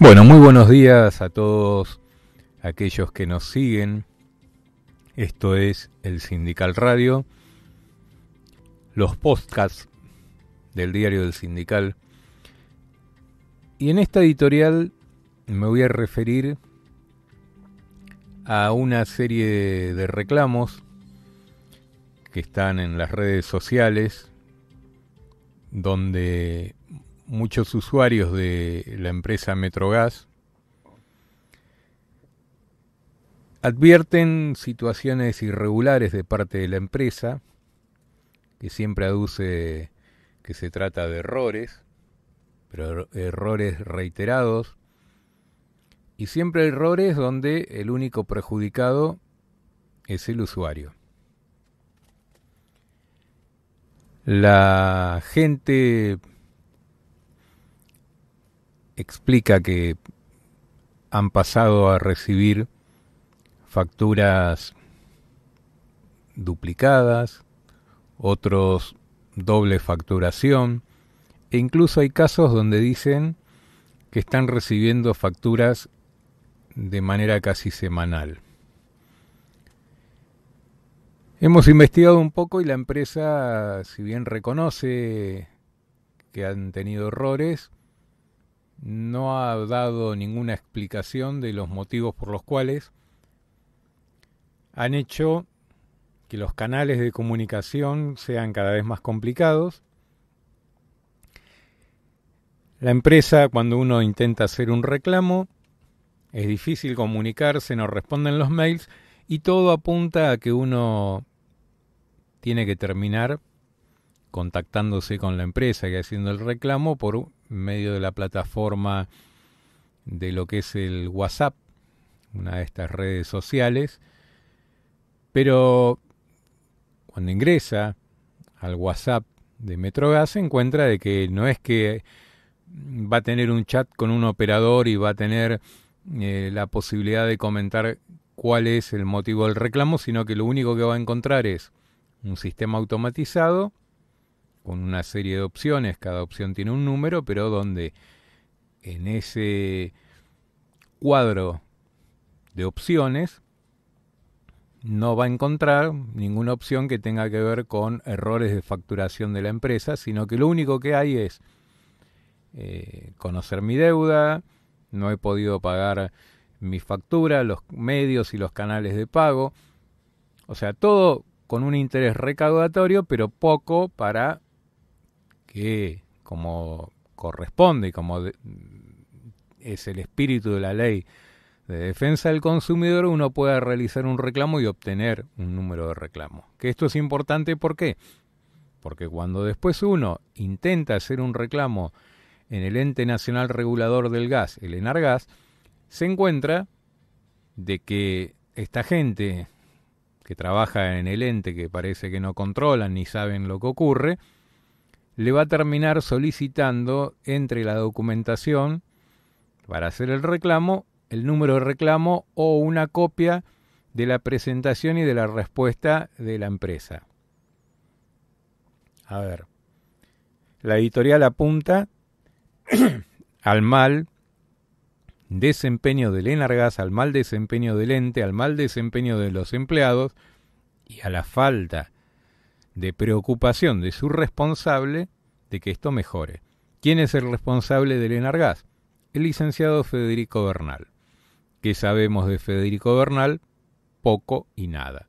Bueno, muy buenos días a todos aquellos que nos siguen. Esto es el Sindical Radio, los podcasts del diario del Sindical. Y en esta editorial me voy a referir a una serie de reclamos que están en las redes sociales, donde muchos usuarios de la empresa Metrogas advierten situaciones irregulares de parte de la empresa, que siempre aduce que se trata de errores, pero er-, errores reiterados, y siempre errores donde el único perjudicado es el usuario. La gente explica que han pasado a recibir facturas duplicadas, otros doble facturación, e incluso hay casos donde dicen que están recibiendo facturas de manera casi semanal. Hemos investigado un poco y la empresa, si bien reconoce que han tenido errores, no ha dado ninguna explicación de los motivos por los cuales han hecho que los canales de comunicación sean cada vez más complicados. La empresa, cuando uno intenta hacer un reclamo, es difícil comunicarse, no responden los mails y todo apunta a que uno tiene que terminar contactándose con la empresa y haciendo el reclamo por medio de la plataforma de lo que es el WhatsApp, una de estas redes sociales, pero cuando ingresa al WhatsApp de Metrogas se encuentra de que no es que va a tener un chat con un operador y va a tener eh, la posibilidad de comentar cuál es el motivo del reclamo, sino que lo único que va a encontrar es un sistema automatizado con una serie de opciones, cada opción tiene un número, pero donde en ese cuadro de opciones no va a encontrar ninguna opción que tenga que ver con errores de facturación de la empresa, sino que lo único que hay es eh, conocer mi deuda, no he podido pagar mi factura, los medios y los canales de pago. O sea, todo con un interés recaudatorio, pero poco para que como corresponde y como es el espíritu de la ley de defensa del consumidor, uno pueda realizar un reclamo y obtener un número de reclamo. Que esto es importante, ¿por qué? Porque cuando después uno intenta hacer un reclamo en el ente nacional regulador del gas, el ENARGAS, se encuentra de que esta gente que trabaja en el ente que parece que no controlan ni saben lo que ocurre, le va a terminar solicitando entre la documentación para hacer el reclamo, el número de reclamo o una copia de la presentación y de la respuesta de la empresa. A ver, la editorial apunta al mal desempeño del Enargas, al mal desempeño del ente, al mal desempeño de los empleados y a la falta de preocupación de su responsable de que esto mejore. ¿Quién es el responsable del Enargas? El licenciado Federico Bernal. ¿Qué sabemos de Federico Bernal? Poco y nada.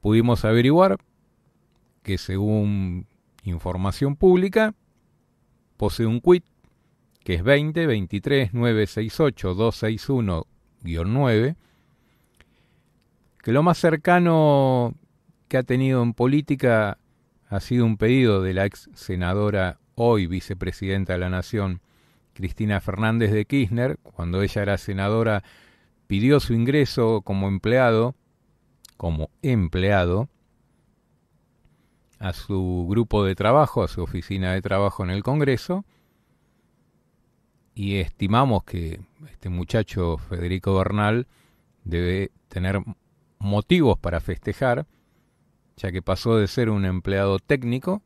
Pudimos averiguar que según información pública, posee un quit que es 20 23 968 261 9 que lo más cercano que ha tenido en política ha sido un pedido de la ex senadora, hoy vicepresidenta de la Nación, Cristina Fernández de Kirchner, cuando ella era senadora, pidió su ingreso como empleado, como empleado, a su grupo de trabajo, a su oficina de trabajo en el Congreso, y estimamos que este muchacho Federico Bernal debe tener motivos para festejar, ya que pasó de ser un empleado técnico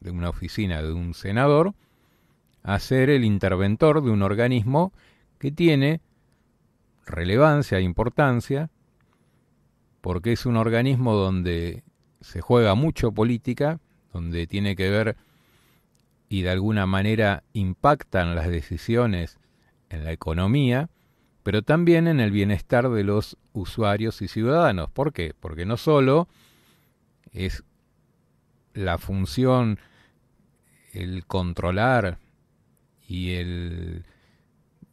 de una oficina de un senador a ser el interventor de un organismo que tiene relevancia e importancia, porque es un organismo donde se juega mucho política, donde tiene que ver y de alguna manera impactan las decisiones en la economía, pero también en el bienestar de los usuarios y ciudadanos. ¿Por qué? Porque no solo es la función, el controlar y el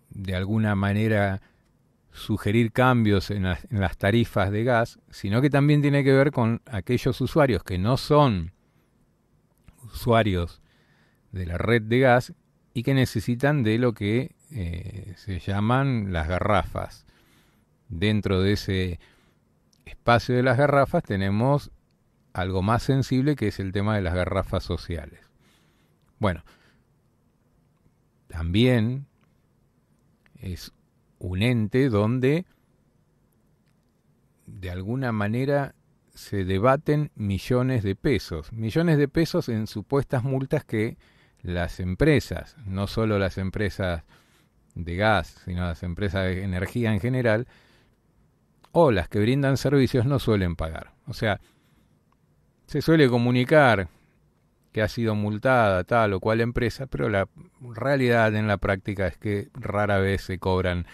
de alguna manera sugerir cambios en las, tarifas de gas, sino que también tiene que ver con aquellos usuarios que no son usuarios de la red de gas y que necesitan de lo que eh, se llaman las garrafas. Dentro de ese espacio de las garrafas tenemos algo más sensible que es el tema de las garrafas sociales. Bueno, también es un ente donde de alguna manera se debaten millones de pesos, millones de pesos en supuestas multas que las empresas, no solo las empresas de gas, sino las empresas de energía en general, o las que brindan servicios no suelen pagar. O sea, se suele comunicar que ha sido multada tal o cual empresa, pero la realidad en la práctica es que rara vez se cobran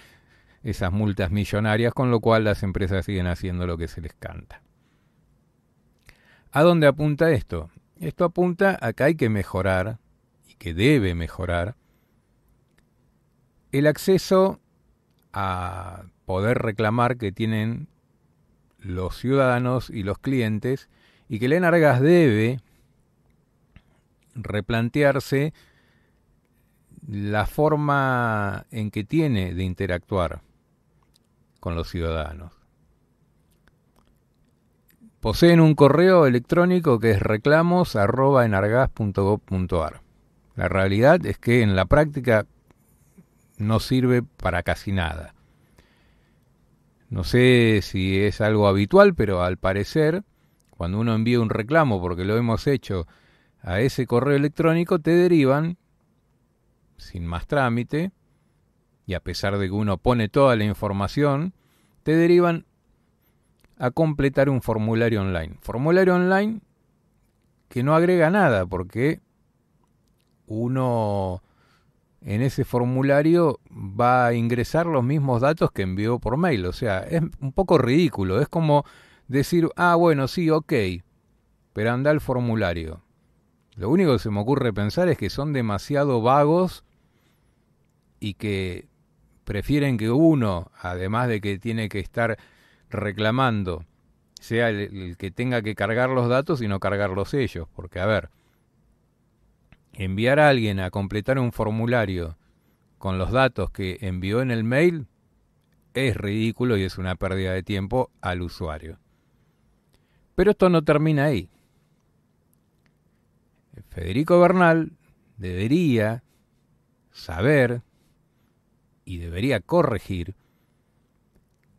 esas multas millonarias, con lo cual las empresas siguen haciendo lo que se les canta. ¿A dónde apunta esto? Esto apunta a que hay que mejorar, y que debe mejorar, el acceso a poder reclamar que tienen los ciudadanos y los clientes y que la ENARGAS debe replantearse la forma en que tiene de interactuar con los ciudadanos. Poseen un correo electrónico que es reclamos.enargas.gov.ar. La realidad es que en la práctica no sirve para casi nada. No sé si es algo habitual, pero al parecer cuando uno envía un reclamo, porque lo hemos hecho a ese correo electrónico, te derivan, sin más trámite, y a pesar de que uno pone toda la información, te derivan a completar un formulario online. Formulario online que no agrega nada, porque uno en ese formulario va a ingresar los mismos datos que envió por mail. O sea, es un poco ridículo. Es como decir, ah, bueno, sí, ok, pero anda el formulario. Lo único que se me ocurre pensar es que son demasiado vagos y que prefieren que uno, además de que tiene que estar reclamando, sea el, el, que tenga que cargar los datos y no cargarlos ellos. Porque, a ver, enviar a alguien a completar un formulario con los datos que envió en el mail es ridículo y es una pérdida de tiempo al usuario. Pero esto no termina ahí. Federico Bernal debería saber y debería corregir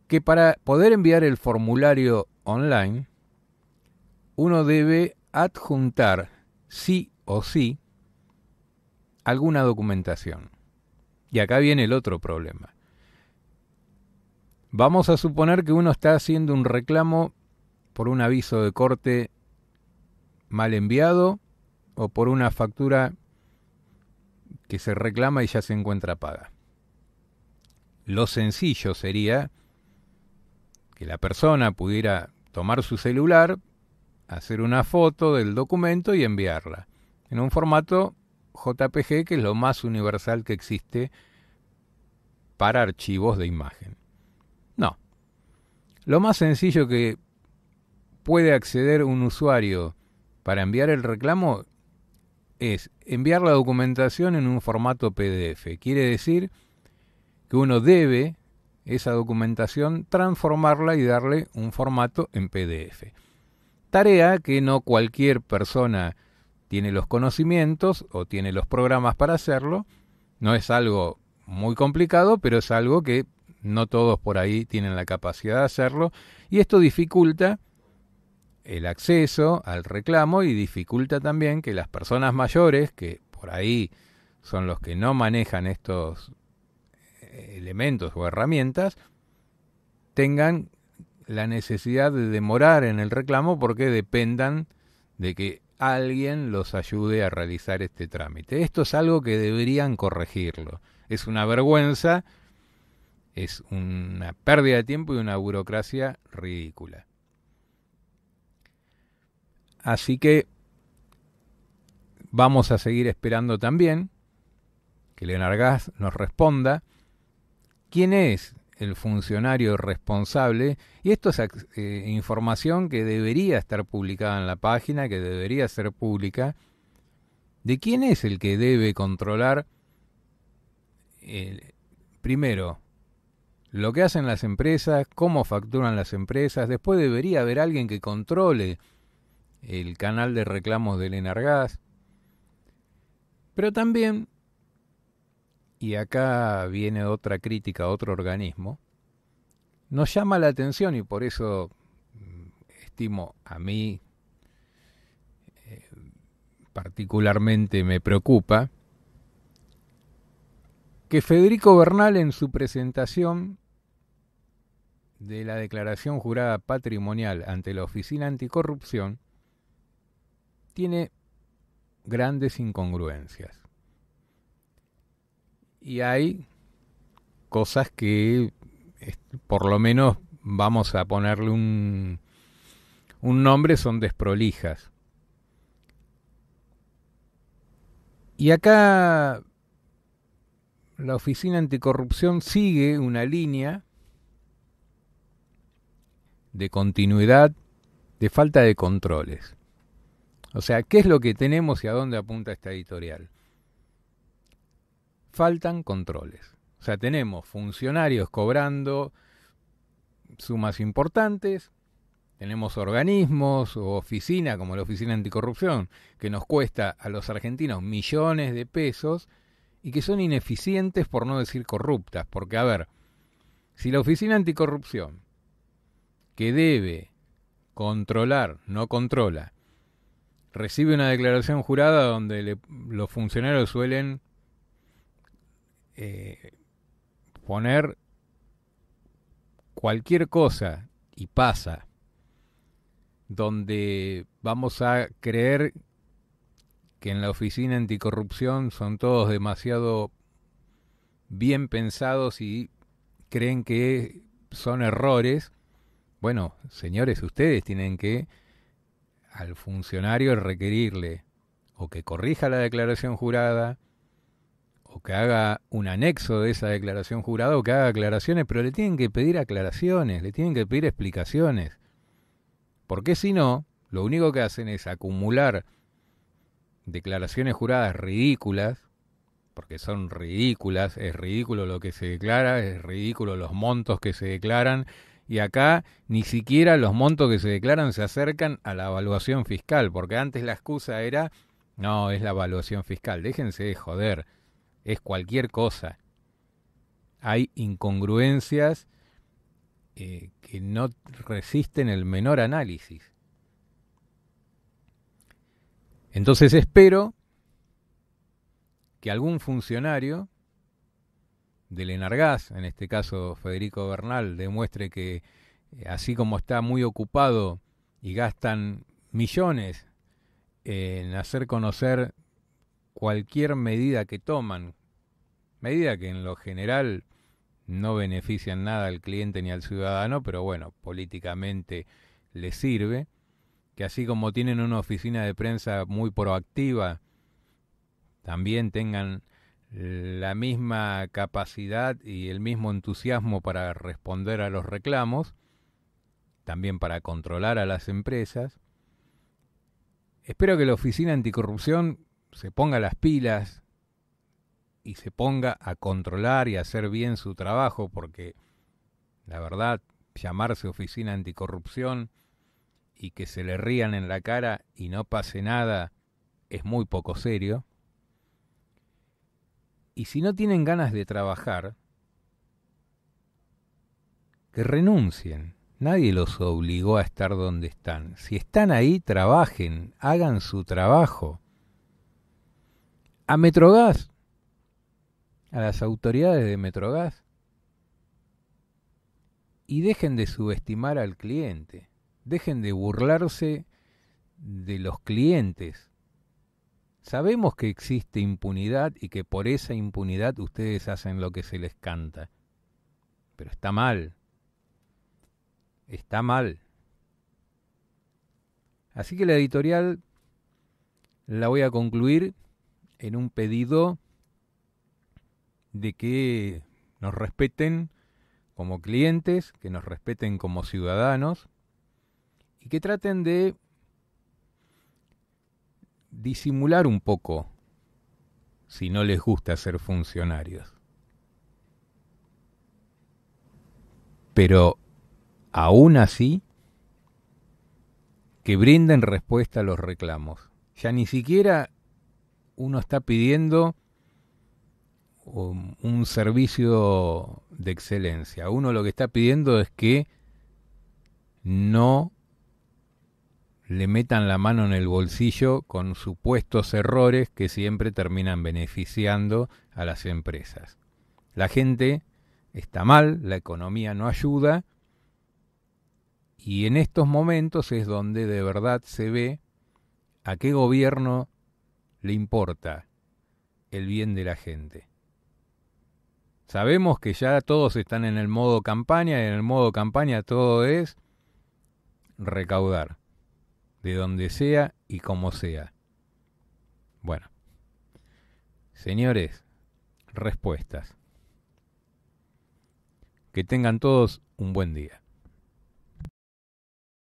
que para poder enviar el formulario online, uno debe adjuntar sí o sí alguna documentación. Y acá viene el otro problema. Vamos a suponer que uno está haciendo un reclamo por un aviso de corte mal enviado o por una factura que se reclama y ya se encuentra paga. Lo sencillo sería que la persona pudiera tomar su celular, hacer una foto del documento y enviarla en un formato JPG que es lo más universal que existe para archivos de imagen. No. Lo más sencillo que puede acceder un usuario para enviar el reclamo es enviar la documentación en un formato PDF. Quiere decir que uno debe esa documentación, transformarla y darle un formato en PDF. Tarea que no cualquier persona tiene los conocimientos o tiene los programas para hacerlo. No es algo muy complicado, pero es algo que no todos por ahí tienen la capacidad de hacerlo. Y esto dificulta el acceso al reclamo y dificulta también que las personas mayores, que por ahí son los que no manejan estos eh, elementos o herramientas, tengan la necesidad de demorar en el reclamo porque dependan de que alguien los ayude a realizar este trámite. Esto es algo que deberían corregirlo. Es una vergüenza, es una pérdida de tiempo y una burocracia ridícula. Así que vamos a seguir esperando también que leonardo nos responda quién es el funcionario responsable. Y esto es eh, información que debería estar publicada en la página, que debería ser pública, de quién es el que debe controlar, primero, lo que hacen las empresas, cómo facturan las empresas, después debería haber alguien que controle el canal de reclamos Elena Argaz. Pero también, y acá viene otra crítica a otro organismo, nos llama la atención y por eso mm, estimo a mí eh, particularmente me preocupa que Federico Bernal en su presentación de la declaración jurada patrimonial ante la Oficina Anticorrupción tiene grandes incongruencias. Y hay cosas que por lo menos vamos a ponerle un, nombre, son desprolijas. Y acá la Oficina Anticorrupción sigue una línea de continuidad, de falta de controles. O sea, ¿qué es lo que tenemos y a dónde apunta esta editorial? Faltan controles. O sea, tenemos funcionarios cobrando sumas importantes, tenemos organismos o oficinas como la Oficina Anticorrupción, que nos cuesta a los argentinos millones de pesos y que son ineficientes por no decir corruptas. Porque, a ver, si la Oficina Anticorrupción, que debe controlar, no controla, recibe una declaración jurada donde los funcionarios suelen eh, poner cualquier cosa y pasa, donde vamos a creer que en la oficina anticorrupción son todos demasiado bien pensados y creen que son errores, bueno, señores, ustedes tienen que al funcionario requerirle o que corrija la declaración jurada, o que haga un anexo de esa declaración jurada, o que haga aclaraciones, pero le tienen que pedir aclaraciones, le tienen que pedir explicaciones. Porque si no, lo único que hacen es acumular declaraciones juradas ridículas, porque son ridículas, es ridículo lo que se declara, es ridículo los montos que se declaran, y acá ni siquiera los montos que se declaran se acercan a la evaluación fiscal, porque antes la excusa era, no, es la evaluación fiscal, déjense de joder, es cualquier cosa. Hay incongruencias eh, que no resisten el menor análisis. Entonces espero que algún funcionario del Enargaz, en este caso Federico Bernal, demuestre que eh, así como está muy ocupado y gastan millones en hacer conocer cualquier medida que toman, medida que en lo general no benefician nada al cliente ni al ciudadano, pero bueno, políticamente le sirve, que así como tienen una oficina de prensa muy proactiva, también tengan la misma capacidad y el mismo entusiasmo para responder a los reclamos, también para controlar a las empresas. Espero que la Oficina Anticorrupción se ponga las pilas y se ponga a controlar y hacer bien su trabajo, porque la verdad, llamarse Oficina Anticorrupción y que se le rían en la cara y no pase nada es muy poco serio. Y si no tienen ganas de trabajar, que renuncien. Nadie los obligó a estar donde están. Si están ahí, trabajen, hagan su trabajo. A Metrogas, a las autoridades de Metrogas, y dejen de subestimar al cliente, dejen de burlarse de los clientes. Sabemos que existe impunidad y que por esa impunidad ustedes hacen lo que se les canta. Pero está mal. Está mal. Así que la editorial la voy a concluir en un pedido de que nos respeten como clientes, que nos respeten como ciudadanos y que traten de disimular un poco si no les gusta ser funcionarios. Pero aún así, que brinden respuesta a los reclamos. Ya ni siquiera uno está pidiendo un servicio de excelencia. Uno lo que está pidiendo es que no le metan la mano en el bolsillo con supuestos errores que siempre terminan beneficiando a las empresas. La gente está mal, la economía no ayuda y en estos momentos es donde de verdad se ve a qué gobierno le importa el bien de la gente. Sabemos que ya todos están en el modo campaña y en el modo campaña todo es recaudar de donde sea y como sea. Bueno. Señores, respuestas. Que tengan todos un buen día.